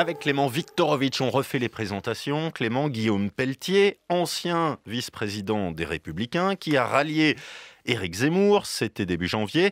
Avec Clément Viktorovitch, on refait les présentations. Clément Guillaume Pelletier, ancien vice-président des Républicains, qui a rallié Éric Zemmour, c'était début janvier.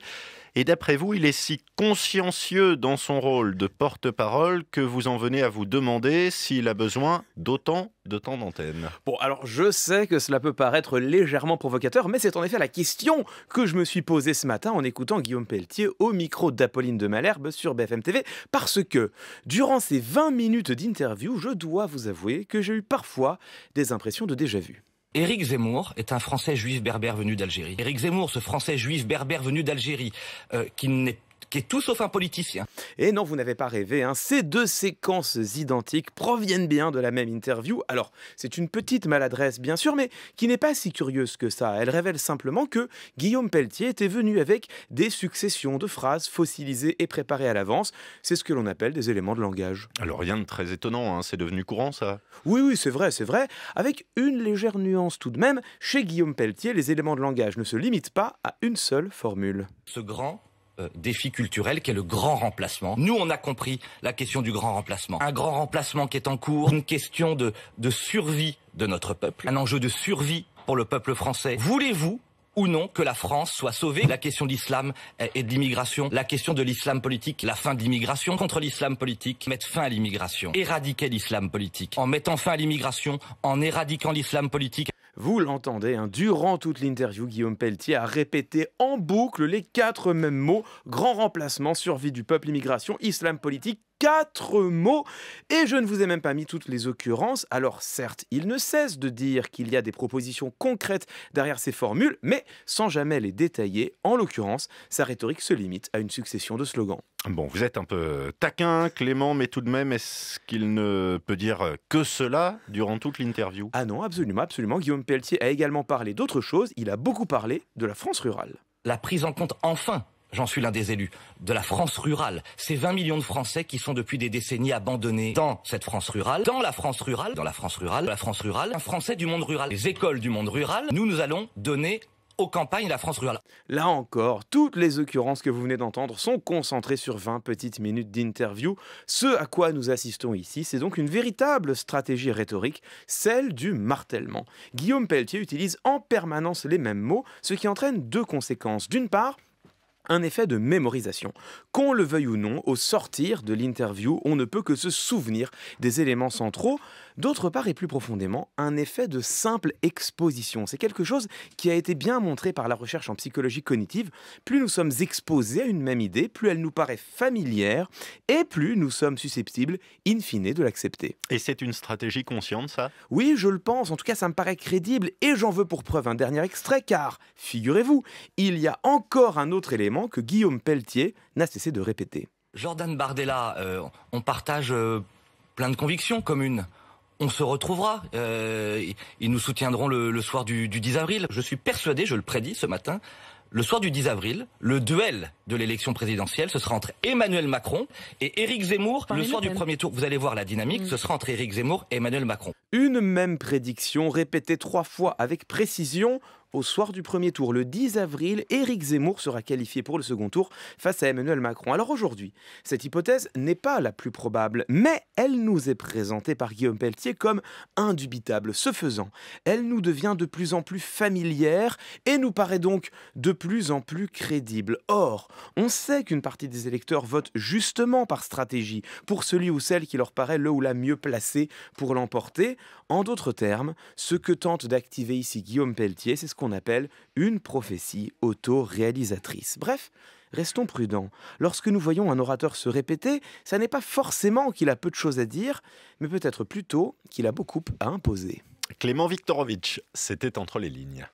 Et d'après vous, il est si consciencieux dans son rôle de porte-parole que vous en venez à vous demander s'il a besoin d'autant de temps d'antenne. Bon, alors je sais que cela peut paraître légèrement provocateur, mais c'est en effet la question que je me suis posée ce matin en écoutant Guillaume Pelletier au micro d'Apolline de Malherbe sur BFM TV, parce que durant ces 20 minutes d'interview, je dois vous avouer que j'ai eu parfois des impressions de déjà-vu. Éric Zemmour est un Français juif berbère venu d'Algérie. Éric Zemmour, ce Français juif berbère venu d'Algérie, euh, qui n'est qui est tout sauf un politicien. Et non, vous n'avez pas rêvé, hein. ces deux séquences identiques proviennent bien de la même interview. Alors, c'est une petite maladresse, bien sûr, mais qui n'est pas si curieuse que ça. Elle révèle simplement que Guillaume Pelletier était venu avec des successions de phrases fossilisées et préparées à l'avance. C'est ce que l'on appelle des éléments de langage. Alors, rien de très étonnant, hein. c'est devenu courant, ça Oui, oui, c'est vrai, c'est vrai. Avec une légère nuance tout de même, chez Guillaume Pelletier, les éléments de langage ne se limitent pas à une seule formule. Ce grand euh, défi culturel qui est le grand remplacement. Nous, on a compris la question du grand remplacement. Un grand remplacement qui est en cours, une question de, de survie de notre peuple, un enjeu de survie pour le peuple français. Voulez-vous ou non que la France soit sauvée. La question d'islam et de l'immigration, la question de l'islam politique, la fin de l'immigration contre l'islam politique, mettre fin à l'immigration, éradiquer l'islam politique. En mettant fin à l'immigration, en éradiquant l'islam politique, vous l'entendez, hein, durant toute l'interview, Guillaume Pelletier a répété en boucle les quatre mêmes mots grand remplacement, survie du peuple, immigration, islam politique, quatre mots. Et je ne vous ai même pas mis toutes les occurrences. Alors certes, il ne cesse de dire qu'il y a des propositions concrètes derrière ces formules, mais sans jamais les détailler. En l'occurrence, sa rhétorique se limite à une succession de slogans. Bon, vous êtes un peu taquin, Clément, mais tout de même, est-ce qu'il ne peut dire que cela durant toute l'interview Ah non, absolument, absolument. Guillaume Pelletier a également parlé d'autre chose. Il a beaucoup parlé de la France rurale. La prise en compte enfin j'en suis l'un des élus, de la France rurale. Ces 20 millions de Français qui sont depuis des décennies abandonnés dans cette France rurale, dans la France rurale, dans la France rurale, la France rurale, un Français du monde rural, les écoles du monde rural, nous, nous allons donner aux campagnes la France rurale. Là encore, toutes les occurrences que vous venez d'entendre sont concentrées sur 20 petites minutes d'interview. Ce à quoi nous assistons ici, c'est donc une véritable stratégie rhétorique, celle du martèlement. Guillaume Pelletier utilise en permanence les mêmes mots, ce qui entraîne deux conséquences. D'une part, un effet de mémorisation. Qu'on le veuille ou non, au sortir de l'interview, on ne peut que se souvenir des éléments centraux D'autre part, et plus profondément, un effet de simple exposition. C'est quelque chose qui a été bien montré par la recherche en psychologie cognitive. Plus nous sommes exposés à une même idée, plus elle nous paraît familière et plus nous sommes susceptibles, in fine, de l'accepter. Et c'est une stratégie consciente, ça Oui, je le pense. En tout cas, ça me paraît crédible et j'en veux pour preuve un dernier extrait car, figurez-vous, il y a encore un autre élément que Guillaume Pelletier n'a cessé de répéter. Jordan Bardella, euh, on partage euh, plein de convictions communes on se retrouvera. Euh, ils nous soutiendront le, soir du, du 10 avril. Je suis persuadé, je le prédis ce matin, le soir du 10 avril, le duel de l'élection présidentielle, ce sera entre Emmanuel Macron et Éric Zemmour. le soir du premier tour, vous allez voir la dynamique, mm. ce sera entre Éric Zemmour et Emmanuel Macron. Une même prédiction répétée trois fois avec précision au soir du premier tour, le 10 avril, Éric Zemmour sera qualifié pour le second tour face à Emmanuel Macron. Alors aujourd'hui, cette hypothèse n'est pas la plus probable, mais elle nous est présentée par Guillaume Pelletier comme indubitable. Ce faisant, elle nous devient de plus en plus familière et nous paraît donc de plus en plus crédible. Or, on sait qu'une partie des électeurs vote justement par stratégie pour celui ou celle qui leur paraît le ou la mieux placé pour l'emporter. En d'autres termes, ce que tente d'activer ici Guillaume Pelletier, c'est ce qu'on appelle une prophétie auto-réalisatrice. Bref, restons prudents. Lorsque nous voyons un orateur se répéter, ça n'est pas forcément qu'il a peu de choses à dire, mais peut-être plutôt qu'il a beaucoup à imposer. Clément Viktorovitch, c'était entre les lignes.